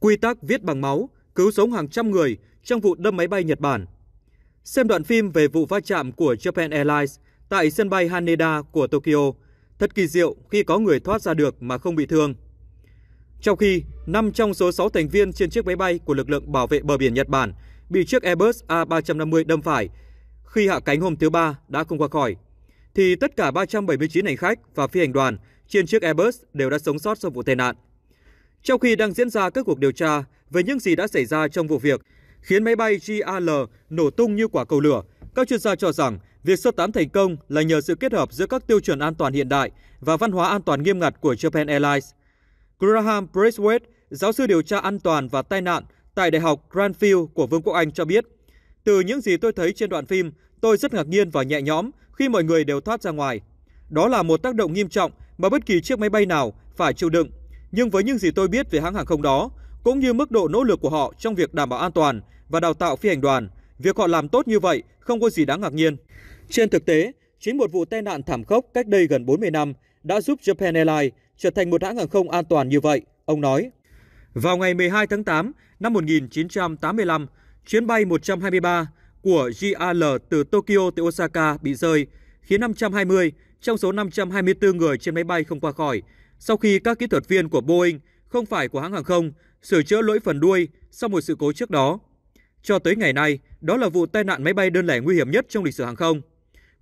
quy tắc viết bằng máu, cứu sống hàng trăm người trong vụ đâm máy bay Nhật Bản. Xem đoạn phim về vụ va chạm của Japan Airlines tại sân bay Haneda của Tokyo, thật kỳ diệu khi có người thoát ra được mà không bị thương. Trong khi, 5 trong số 6 thành viên trên chiếc máy bay của lực lượng bảo vệ bờ biển Nhật Bản bị chiếc Airbus A350 đâm phải khi hạ cánh hôm thứ Ba đã không qua khỏi, thì tất cả 379 hành khách và phi hành đoàn trên chiếc Airbus đều đã sống sót sau vụ tai nạn. Trong khi đang diễn ra các cuộc điều tra về những gì đã xảy ra trong vụ việc, khiến máy bay GAL nổ tung như quả cầu lửa, các chuyên gia cho rằng việc sơ tán thành công là nhờ sự kết hợp giữa các tiêu chuẩn an toàn hiện đại và văn hóa an toàn nghiêm ngặt của Japan Airlines. Graham Braithwaite, giáo sư điều tra an toàn và tai nạn tại Đại học Cranfield của Vương quốc Anh cho biết, từ những gì tôi thấy trên đoạn phim, tôi rất ngạc nhiên và nhẹ nhõm khi mọi người đều thoát ra ngoài. Đó là một tác động nghiêm trọng mà bất kỳ chiếc máy bay nào phải chịu đựng nhưng với những gì tôi biết về hãng hàng không đó, cũng như mức độ nỗ lực của họ trong việc đảm bảo an toàn và đào tạo phi hành đoàn, việc họ làm tốt như vậy không có gì đáng ngạc nhiên. Trên thực tế, chính một vụ tai nạn thảm khốc cách đây gần 40 năm đã giúp Japan Airlines trở thành một hãng hàng không an toàn như vậy, ông nói. Vào ngày 12 tháng 8 năm 1985, chuyến bay 123 của JAL từ Tokyo tới Osaka bị rơi, khiến 520 trong số 524 người trên máy bay không qua khỏi, sau khi các kỹ thuật viên của Boeing, không phải của hãng hàng không, sửa chữa lỗi phần đuôi sau một sự cố trước đó. Cho tới ngày nay, đó là vụ tai nạn máy bay đơn lẻ nguy hiểm nhất trong lịch sử hàng không.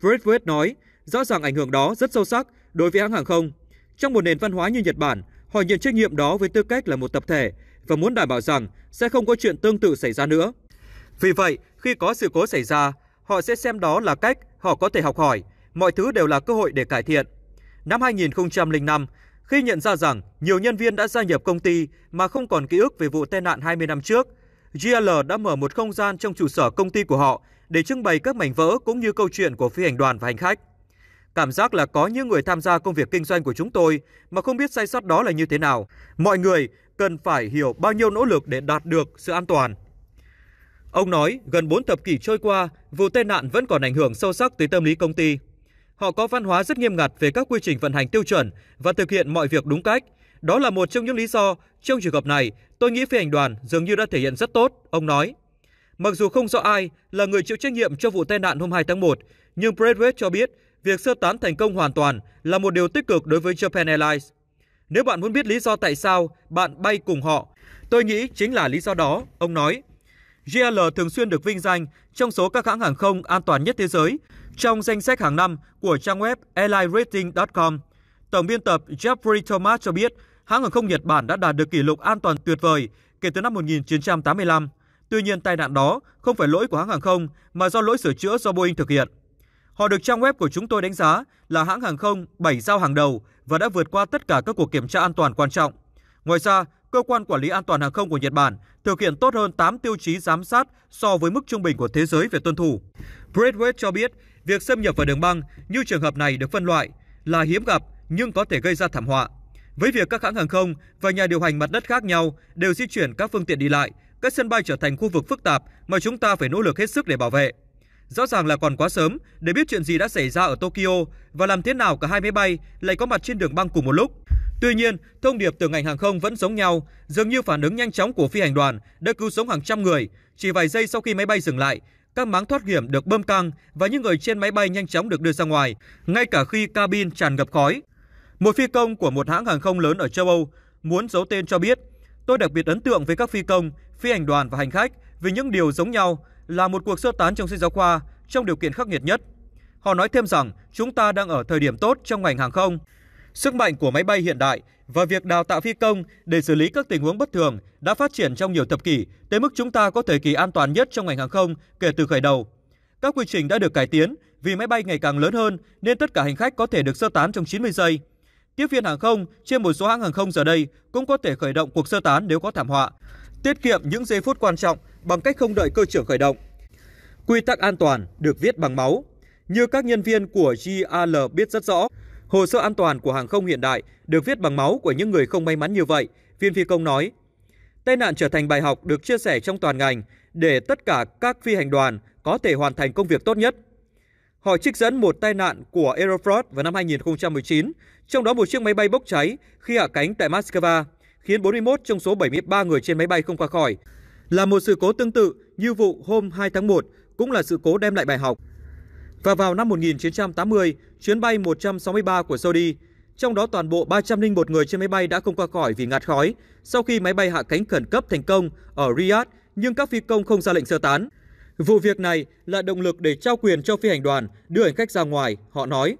West nói, rõ ràng ảnh hưởng đó rất sâu sắc đối với hãng hàng không. Trong một nền văn hóa như Nhật Bản, họ nhận trách nhiệm đó với tư cách là một tập thể và muốn đảm bảo rằng sẽ không có chuyện tương tự xảy ra nữa. Vì vậy, khi có sự cố xảy ra, họ sẽ xem đó là cách họ có thể học hỏi, mọi thứ đều là cơ hội để cải thiện. Năm 2005, khi nhận ra rằng nhiều nhân viên đã gia nhập công ty mà không còn ký ức về vụ tai nạn 20 năm trước, GL đã mở một không gian trong trụ sở công ty của họ để trưng bày các mảnh vỡ cũng như câu chuyện của phi hành đoàn và hành khách. Cảm giác là có những người tham gia công việc kinh doanh của chúng tôi mà không biết sai sót đó là như thế nào. Mọi người cần phải hiểu bao nhiêu nỗ lực để đạt được sự an toàn. Ông nói, gần 4 thập kỷ trôi qua, vụ tai nạn vẫn còn ảnh hưởng sâu sắc tới tâm lý công ty. Họ có văn hóa rất nghiêm ngặt về các quy trình vận hành tiêu chuẩn và thực hiện mọi việc đúng cách. Đó là một trong những lý do trong trường hợp này tôi nghĩ phi hành đoàn dường như đã thể hiện rất tốt, ông nói. Mặc dù không rõ ai là người chịu trách nhiệm cho vụ tai nạn hôm 2 tháng 1, nhưng Bradway cho biết việc sơ tán thành công hoàn toàn là một điều tích cực đối với Japan Airlines. Nếu bạn muốn biết lý do tại sao bạn bay cùng họ, tôi nghĩ chính là lý do đó, ông nói. JL thường xuyên được vinh danh trong số các hãng hàng không an toàn nhất thế giới trong danh sách hàng năm của trang web airlinerating.com, tổng biên tập Jeffrey Thomas cho biết hãng hàng không Nhật Bản đã đạt được kỷ lục an toàn tuyệt vời kể từ năm 1985. Tuy nhiên, tai nạn đó không phải lỗi của hãng hàng không mà do lỗi sửa chữa do Boeing thực hiện. Họ được trang web của chúng tôi đánh giá là hãng hàng không bảy sao hàng đầu và đã vượt qua tất cả các cuộc kiểm tra an toàn quan trọng. Ngoài ra, cơ quan quản lý an toàn hàng không của Nhật Bản thực hiện tốt hơn 8 tiêu chí giám sát so với mức trung bình của thế giới về tuân thủ. Bradway cho biết Việc xâm nhập vào đường băng như trường hợp này được phân loại là hiếm gặp nhưng có thể gây ra thảm họa. Với việc các hãng hàng không và nhà điều hành mặt đất khác nhau đều di chuyển các phương tiện đi lại, các sân bay trở thành khu vực phức tạp mà chúng ta phải nỗ lực hết sức để bảo vệ. Rõ ràng là còn quá sớm để biết chuyện gì đã xảy ra ở Tokyo và làm thế nào cả hai máy bay lại có mặt trên đường băng cùng một lúc. Tuy nhiên, thông điệp từ ngành hàng không vẫn giống nhau, dường như phản ứng nhanh chóng của phi hành đoàn đã cứu sống hàng trăm người. Chỉ vài giây sau khi máy bay dừng lại, các máng thoát hiểm được bơm căng và những người trên máy bay nhanh chóng được đưa ra ngoài, ngay cả khi cabin tràn ngập khói. Một phi công của một hãng hàng không lớn ở châu Âu muốn giấu tên cho biết, tôi đặc biệt ấn tượng với các phi công, phi hành đoàn và hành khách vì những điều giống nhau là một cuộc sơ tán trong sách giáo khoa trong điều kiện khắc nghiệt nhất. Họ nói thêm rằng chúng ta đang ở thời điểm tốt trong ngành hàng không Sức mạnh của máy bay hiện đại và việc đào tạo phi công để xử lý các tình huống bất thường đã phát triển trong nhiều thập kỷ tới mức chúng ta có thời kỳ an toàn nhất trong ngành hàng không kể từ khởi đầu. Các quy trình đã được cải tiến vì máy bay ngày càng lớn hơn nên tất cả hành khách có thể được sơ tán trong 90 giây. Tiếp viên hàng không trên một số hãng hàng không giờ đây cũng có thể khởi động cuộc sơ tán nếu có thảm họa, tiết kiệm những giây phút quan trọng bằng cách không đợi cơ trưởng khởi động. Quy tắc an toàn được viết bằng máu. Như các nhân viên của GAL biết rất rõ, Hồ sơ an toàn của hàng không hiện đại được viết bằng máu của những người không may mắn như vậy, viên phi công nói. Tai nạn trở thành bài học được chia sẻ trong toàn ngành để tất cả các phi hành đoàn có thể hoàn thành công việc tốt nhất. Họ trích dẫn một tai nạn của Aeroflot vào năm 2019, trong đó một chiếc máy bay bốc cháy khi hạ cánh tại Moscow, khiến 41 trong số 73 người trên máy bay không qua khỏi. Là một sự cố tương tự như vụ hôm 2 tháng 1 cũng là sự cố đem lại bài học và vào năm 1980, chuyến bay 163 của Saudi, trong đó toàn bộ 301 người trên máy bay đã không qua khỏi vì ngạt khói sau khi máy bay hạ cánh khẩn cấp thành công ở Riyadh nhưng các phi công không ra lệnh sơ tán. Vụ việc này là động lực để trao quyền cho phi hành đoàn đưa hành khách ra ngoài, họ nói.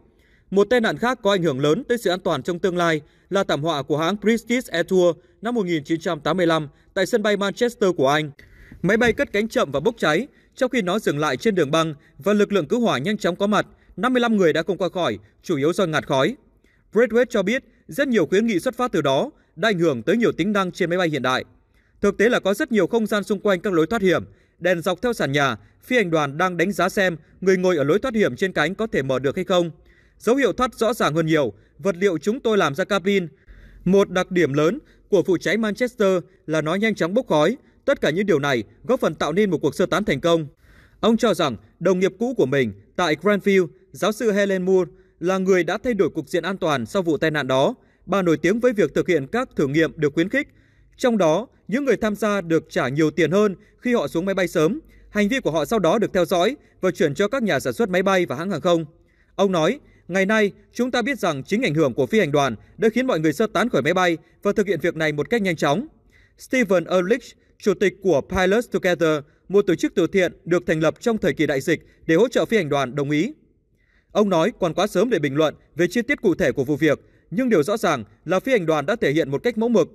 Một tai nạn khác có ảnh hưởng lớn tới sự an toàn trong tương lai là thảm họa của hãng British Air Tour năm 1985 tại sân bay Manchester của Anh. Máy bay cất cánh chậm và bốc cháy, trong khi nó dừng lại trên đường băng và lực lượng cứu hỏa nhanh chóng có mặt, 55 người đã không qua khỏi, chủ yếu do ngạt khói. Bradway cho biết rất nhiều khuyến nghị xuất phát từ đó đã ảnh hưởng tới nhiều tính năng trên máy bay hiện đại. Thực tế là có rất nhiều không gian xung quanh các lối thoát hiểm, đèn dọc theo sàn nhà, phi hành đoàn đang đánh giá xem người ngồi ở lối thoát hiểm trên cánh có thể mở được hay không. Dấu hiệu thoát rõ ràng hơn nhiều, vật liệu chúng tôi làm ra cabin. Một đặc điểm lớn của vụ cháy Manchester là nó nhanh chóng bốc khói, Tất cả những điều này góp phần tạo nên một cuộc sơ tán thành công. Ông cho rằng đồng nghiệp cũ của mình tại Grandview, giáo sư Helen Moore là người đã thay đổi cục diện an toàn sau vụ tai nạn đó. Bà nổi tiếng với việc thực hiện các thử nghiệm được khuyến khích. Trong đó, những người tham gia được trả nhiều tiền hơn khi họ xuống máy bay sớm. Hành vi của họ sau đó được theo dõi và chuyển cho các nhà sản xuất máy bay và hãng hàng không. Ông nói, ngày nay chúng ta biết rằng chính ảnh hưởng của phi hành đoàn đã khiến mọi người sơ tán khỏi máy bay và thực hiện việc này một cách nhanh chóng. Stephen Ehrlich, chủ tịch của Pilots Together, một tổ chức từ thiện được thành lập trong thời kỳ đại dịch để hỗ trợ phi hành đoàn đồng ý. Ông nói còn quá sớm để bình luận về chi tiết cụ thể của vụ việc, nhưng điều rõ ràng là phi hành đoàn đã thể hiện một cách mẫu mực.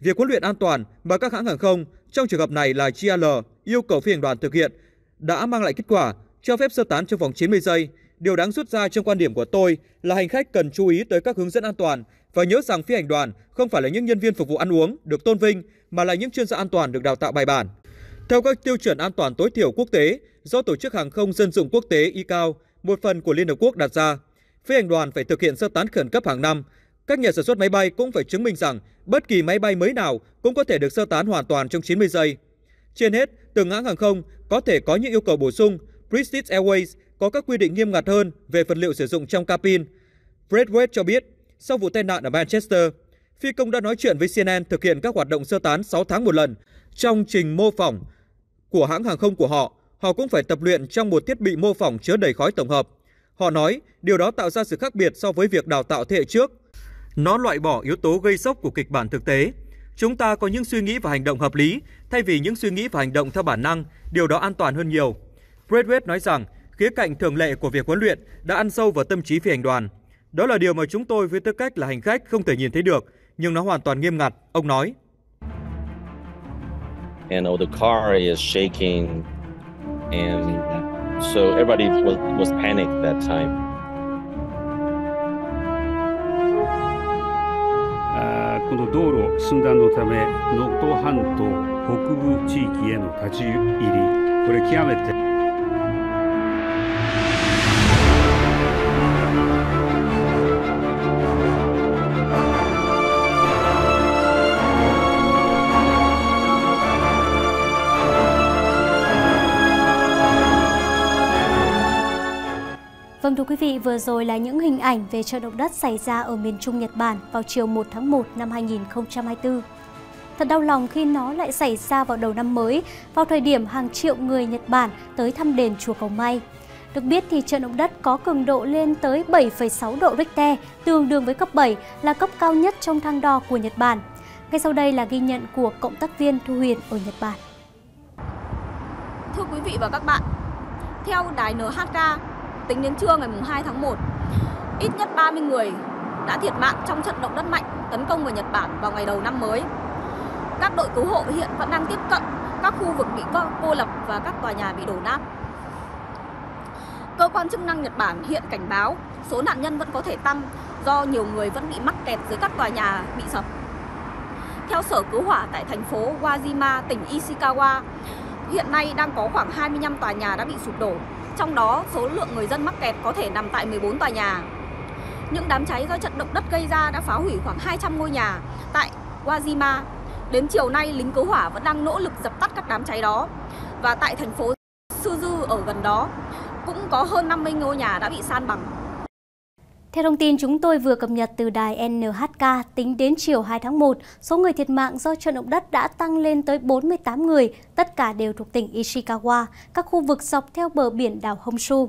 Việc huấn luyện an toàn mà các hãng hàng không, trong trường hợp này là GL, yêu cầu phi hành đoàn thực hiện đã mang lại kết quả cho phép sơ tán trong vòng 90 giây Điều đáng rút ra trong quan điểm của tôi là hành khách cần chú ý tới các hướng dẫn an toàn và nhớ rằng phi hành đoàn không phải là những nhân viên phục vụ ăn uống được tôn vinh mà là những chuyên gia an toàn được đào tạo bài bản. Theo các tiêu chuẩn an toàn tối thiểu quốc tế do Tổ chức Hàng không Dân dụng Quốc tế ICAO, một phần của Liên Hợp Quốc đặt ra, phi hành đoàn phải thực hiện sơ tán khẩn cấp hàng năm. Các nhà sản xuất máy bay cũng phải chứng minh rằng bất kỳ máy bay mới nào cũng có thể được sơ tán hoàn toàn trong 90 giây. Trên hết, từng hãng hàng không có thể có những yêu cầu bổ sung. British Airways có các quy định nghiêm ngặt hơn về vật liệu sử dụng trong cabin. Bradway cho biết, sau vụ tai nạn ở Manchester, phi công đã nói chuyện với CNN thực hiện các hoạt động sơ tán 6 tháng một lần trong trình mô phỏng của hãng hàng không của họ. Họ cũng phải tập luyện trong một thiết bị mô phỏng chứa đầy khói tổng hợp. Họ nói điều đó tạo ra sự khác biệt so với việc đào tạo thế hệ trước. Nó loại bỏ yếu tố gây sốc của kịch bản thực tế. Chúng ta có những suy nghĩ và hành động hợp lý thay vì những suy nghĩ và hành động theo bản năng, điều đó an toàn hơn nhiều. Bradway nói rằng khía cạnh thường lệ của việc huấn luyện đã ăn sâu vào tâm trí phi hành đoàn. Đó là điều mà chúng tôi với tư cách là hành khách không thể nhìn thấy được, nhưng nó hoàn toàn nghiêm ngặt, ông nói. And Odakari oh, is shaking and so everybody was, was panicked that time. この道路寸断のため能登半島北部地域への立ち入りこれ極めて Vâng thưa quý vị, vừa rồi là những hình ảnh về trận động đất xảy ra ở miền Trung Nhật Bản vào chiều 1 tháng 1 năm 2024. Thật đau lòng khi nó lại xảy ra vào đầu năm mới, vào thời điểm hàng triệu người Nhật Bản tới thăm đền Chùa Cầu May. Được biết thì trận động đất có cường độ lên tới 7,6 độ Richter, tương đương với cấp 7 là cấp cao nhất trong thang đo của Nhật Bản. Ngay sau đây là ghi nhận của cộng tác viên Thu Huyền ở Nhật Bản. Thưa quý vị và các bạn, theo đài NHK, tính đến trưa ngày 2 tháng 1, ít nhất 30 người đã thiệt mạng trong trận động đất mạnh tấn công vào Nhật Bản vào ngày đầu năm mới. Các đội cứu hộ hiện vẫn đang tiếp cận các khu vực bị cô lập và các tòa nhà bị đổ nát. Cơ quan chức năng Nhật Bản hiện cảnh báo số nạn nhân vẫn có thể tăng do nhiều người vẫn bị mắc kẹt dưới các tòa nhà bị sập. Theo Sở Cứu hỏa tại thành phố Wajima, tỉnh Ishikawa, hiện nay đang có khoảng 25 tòa nhà đã bị sụp đổ trong đó số lượng người dân mắc kẹt có thể nằm tại 14 tòa nhà. Những đám cháy do trận động đất gây ra đã phá hủy khoảng 200 ngôi nhà tại Wajima. Đến chiều nay, lính cứu hỏa vẫn đang nỗ lực dập tắt các đám cháy đó. Và tại thành phố Suzu ở gần đó, cũng có hơn 50 ngôi nhà đã bị san bằng. Theo thông tin chúng tôi vừa cập nhật từ đài NHK, tính đến chiều 2 tháng 1, số người thiệt mạng do trận động đất đã tăng lên tới 48 người, tất cả đều thuộc tỉnh Ishikawa, các khu vực dọc theo bờ biển đảo Honshu.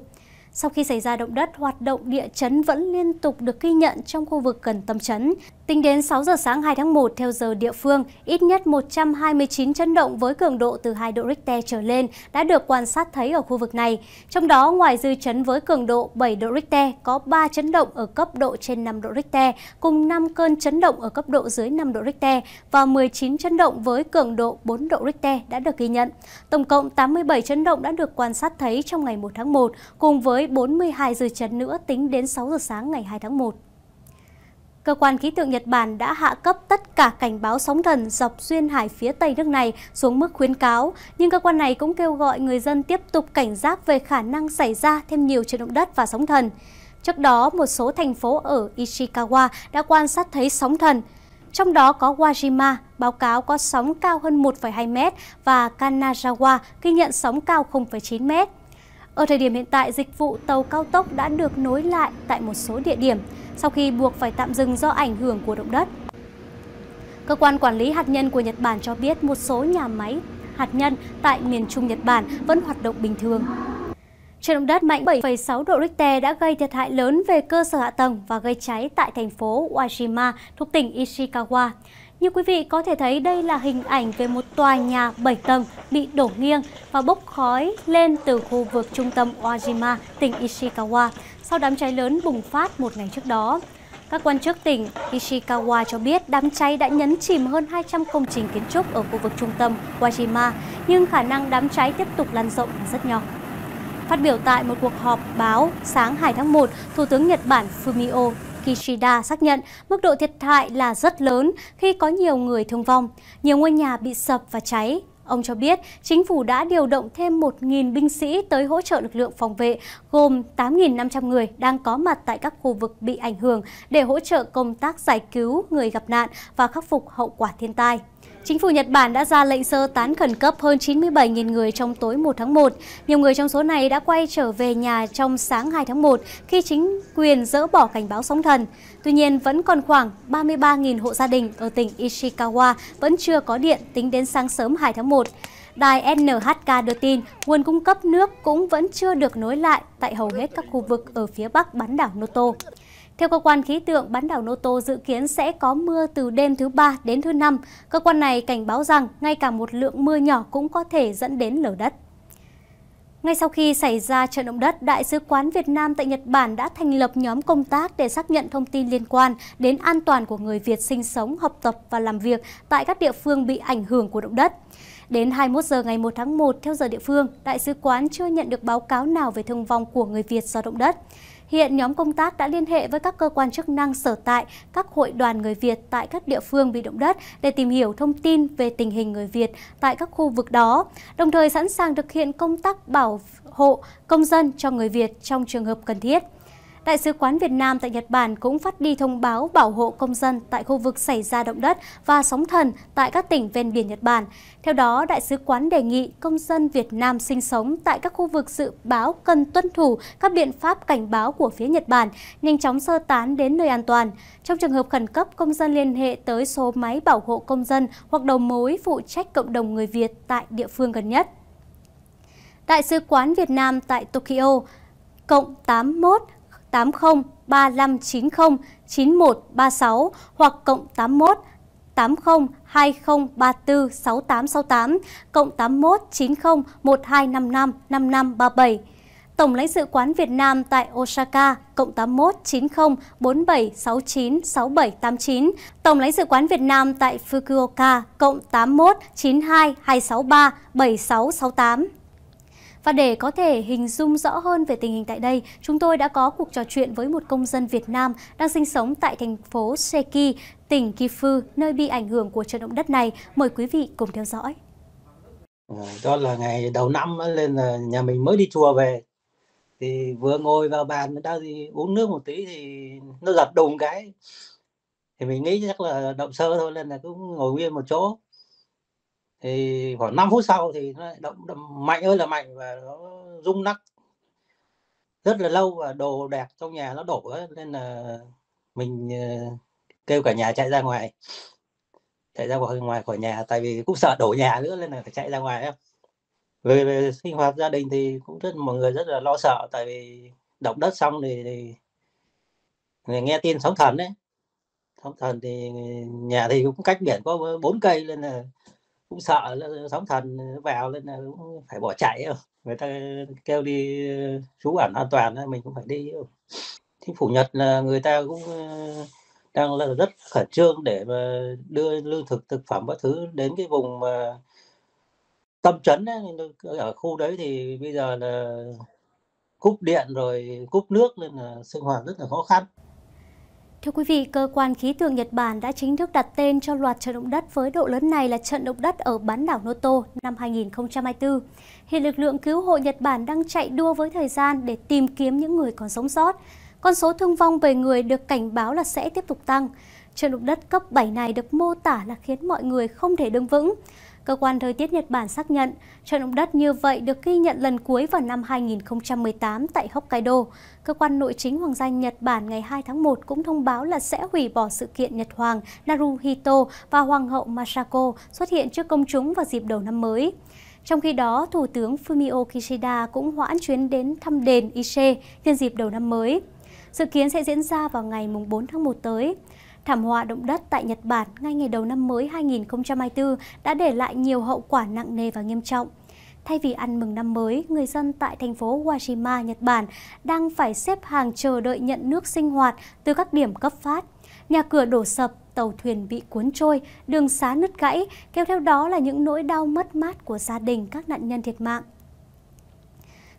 Sau khi xảy ra động đất, hoạt động địa chấn vẫn liên tục được ghi nhận trong khu vực gần tâm chấn. Tính đến 6 giờ sáng 2 tháng 1 theo giờ địa phương, ít nhất 129 chấn động với cường độ từ 2 độ Richter trở lên đã được quan sát thấy ở khu vực này. Trong đó, ngoài dư chấn với cường độ 7 độ Richter, có 3 chấn động ở cấp độ trên 5 độ Richter, cùng 5 cơn chấn động ở cấp độ dưới 5 độ Richter và 19 chấn động với cường độ 4 độ Richter đã được ghi nhận. Tổng cộng 87 chấn động đã được quan sát thấy trong ngày 1 tháng 1, cùng với với 42 dư chấn nữa tính đến 6 giờ sáng ngày 2 tháng 1. Cơ quan khí tượng Nhật Bản đã hạ cấp tất cả cảnh báo sóng thần dọc duyên hải phía tây nước này xuống mức khuyến cáo, nhưng cơ quan này cũng kêu gọi người dân tiếp tục cảnh giác về khả năng xảy ra thêm nhiều trận động đất và sóng thần. Trước đó, một số thành phố ở Ishikawa đã quan sát thấy sóng thần, trong đó có Wajima, báo cáo có sóng cao hơn 1,2 m và Kanazawa ghi nhận sóng cao 0,9 m. Ở thời điểm hiện tại, dịch vụ tàu cao tốc đã được nối lại tại một số địa điểm sau khi buộc phải tạm dừng do ảnh hưởng của động đất. Cơ quan quản lý hạt nhân của Nhật Bản cho biết một số nhà máy hạt nhân tại miền Trung Nhật Bản vẫn hoạt động bình thường. Trận động đất mạnh 7,6 độ Richter đã gây thiệt hại lớn về cơ sở hạ tầng và gây cháy tại thành phố Wajima thuộc tỉnh Ishikawa. Như quý vị có thể thấy đây là hình ảnh về một tòa nhà 7 tầng bị đổ nghiêng và bốc khói lên từ khu vực trung tâm Ojima, tỉnh Ishikawa sau đám cháy lớn bùng phát một ngày trước đó. Các quan chức tỉnh Ishikawa cho biết đám cháy đã nhấn chìm hơn 200 công trình kiến trúc ở khu vực trung tâm Wajima, nhưng khả năng đám cháy tiếp tục lan rộng là rất nhỏ. Phát biểu tại một cuộc họp báo sáng 2 tháng 1, Thủ tướng Nhật Bản Fumio Kishida xác nhận mức độ thiệt hại là rất lớn khi có nhiều người thương vong, nhiều ngôi nhà bị sập và cháy. Ông cho biết chính phủ đã điều động thêm 1.000 binh sĩ tới hỗ trợ lực lượng phòng vệ, gồm 8.500 người đang có mặt tại các khu vực bị ảnh hưởng để hỗ trợ công tác giải cứu người gặp nạn và khắc phục hậu quả thiên tai. Chính phủ Nhật Bản đã ra lệnh sơ tán khẩn cấp hơn 97.000 người trong tối 1 tháng 1. Nhiều người trong số này đã quay trở về nhà trong sáng 2 tháng 1 khi chính quyền dỡ bỏ cảnh báo sóng thần. Tuy nhiên, vẫn còn khoảng 33.000 hộ gia đình ở tỉnh Ishikawa vẫn chưa có điện tính đến sáng sớm 2 tháng 1. Đài NHK đưa tin nguồn cung cấp nước cũng vẫn chưa được nối lại tại hầu hết các khu vực ở phía bắc bán đảo Noto. Theo cơ quan khí tượng, bán đảo Noto dự kiến sẽ có mưa từ đêm thứ ba đến thứ năm. Cơ quan này cảnh báo rằng ngay cả một lượng mưa nhỏ cũng có thể dẫn đến lở đất. Ngay sau khi xảy ra trận động đất, Đại sứ quán Việt Nam tại Nhật Bản đã thành lập nhóm công tác để xác nhận thông tin liên quan đến an toàn của người Việt sinh sống, học tập và làm việc tại các địa phương bị ảnh hưởng của động đất. Đến 21 giờ ngày 1 tháng 1 theo giờ địa phương, Đại sứ quán chưa nhận được báo cáo nào về thương vong của người Việt do động đất. Hiện nhóm công tác đã liên hệ với các cơ quan chức năng sở tại, các hội đoàn người Việt tại các địa phương bị động đất để tìm hiểu thông tin về tình hình người Việt tại các khu vực đó, đồng thời sẵn sàng thực hiện công tác bảo hộ công dân cho người Việt trong trường hợp cần thiết. Đại sứ quán Việt Nam tại Nhật Bản cũng phát đi thông báo bảo hộ công dân tại khu vực xảy ra động đất và sóng thần tại các tỉnh ven biển Nhật Bản. Theo đó, Đại sứ quán đề nghị công dân Việt Nam sinh sống tại các khu vực dự báo cần tuân thủ các biện pháp cảnh báo của phía Nhật Bản, nhanh chóng sơ tán đến nơi an toàn. Trong trường hợp khẩn cấp, công dân liên hệ tới số máy bảo hộ công dân hoặc đầu mối phụ trách cộng đồng người Việt tại địa phương gần nhất. Đại sứ quán Việt Nam tại Tokyo, cộng 81 80 3590 9136 hoặc cộng 81 80 2034 6868 cộng 81 90 1255 5537. Tổng lãnh sự quán Việt Nam tại Osaka cộng 81 90 47 69 67 89. Tổng lãnh sự quán Việt Nam tại Fukuoka cộng 81 92 263 7668. Và để có thể hình dung rõ hơn về tình hình tại đây, chúng tôi đã có cuộc trò chuyện với một công dân Việt Nam đang sinh sống tại thành phố Seki, tỉnh Gifu, nơi bị ảnh hưởng của trận động đất này. Mời quý vị cùng theo dõi. Đó là ngày đầu năm lên là nhà mình mới đi chùa về thì vừa ngồi vào bàn đang thì uống nước một tí thì nó giật đùng cái thì mình nghĩ chắc là động sơ thôi nên là cũng ngồi nguyên một chỗ thì khoảng 5 phút sau thì nó động, động mạnh ơi là mạnh và nó rung lắc rất là lâu và đồ đạc trong nhà nó đổ ấy, nên là mình ờ, kêu cả nhà chạy ra ngoài chạy ra khỏi ngoài khỏi nhà tại vì cũng sợ đổ nhà nữa nên là phải chạy ra ngoài em về, về sinh hoạt gia đình thì cũng rất mọi người rất là lo sợ tại vì động đất xong thì, thì người nghe tin sóng thần đấy sóng thần thì nhà thì cũng cách biển có bốn cây nên là cũng sợ sóng thần vào lên là cũng phải bỏ chạy người ta kêu đi ờ, trú ẩn an toàn mình cũng phải đi chính phủ nhật là người ta cũng ờ, đang là rất khẩn trương để mà đưa lương thực thực phẩm các thứ đến cái vùng mà tâm trấn ấy, ở khu đấy thì bây giờ là cúp điện rồi cúp nước nên là sinh hoạt rất là khó khăn Thưa quý vị, cơ quan khí tượng Nhật Bản đã chính thức đặt tên cho loạt trận động đất với độ lớn này là trận động đất ở bán đảo Noto năm 2024. Hiện lực lượng cứu hộ Nhật Bản đang chạy đua với thời gian để tìm kiếm những người còn sống sót. Con số thương vong về người được cảnh báo là sẽ tiếp tục tăng. Trận động đất cấp 7 này được mô tả là khiến mọi người không thể đứng vững. Cơ quan thời tiết Nhật Bản xác nhận trận động đất như vậy được ghi nhận lần cuối vào năm 2018 tại Hokkaido. Cơ quan nội chính hoàng gia Nhật Bản ngày 2 tháng 1 cũng thông báo là sẽ hủy bỏ sự kiện Nhật Hoàng Naruhito và Hoàng hậu Masako xuất hiện trước công chúng vào dịp đầu năm mới. Trong khi đó, Thủ tướng Fumio Kishida cũng hoãn chuyến đến thăm đền Ise nhân dịp đầu năm mới dự kiến sẽ diễn ra vào ngày 4 tháng 1 tới. Thảm họa động đất tại Nhật Bản ngay ngày đầu năm mới 2024 đã để lại nhiều hậu quả nặng nề và nghiêm trọng. Thay vì ăn mừng năm mới, người dân tại thành phố Wajima, Nhật Bản đang phải xếp hàng chờ đợi nhận nước sinh hoạt từ các điểm cấp phát. Nhà cửa đổ sập, tàu thuyền bị cuốn trôi, đường xá nứt gãy, kéo theo đó là những nỗi đau mất mát của gia đình các nạn nhân thiệt mạng.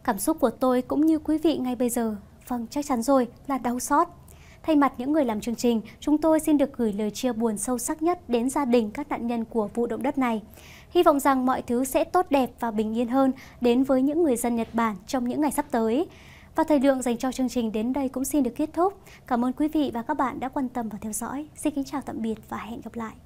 Cảm xúc của tôi cũng như quý vị ngay bây giờ, vâng chắc chắn rồi là đau xót, Thay mặt những người làm chương trình, chúng tôi xin được gửi lời chia buồn sâu sắc nhất đến gia đình các nạn nhân của vụ động đất này. Hy vọng rằng mọi thứ sẽ tốt đẹp và bình yên hơn đến với những người dân Nhật Bản trong những ngày sắp tới. Và thời lượng dành cho chương trình đến đây cũng xin được kết thúc. Cảm ơn quý vị và các bạn đã quan tâm và theo dõi. Xin kính chào tạm biệt và hẹn gặp lại.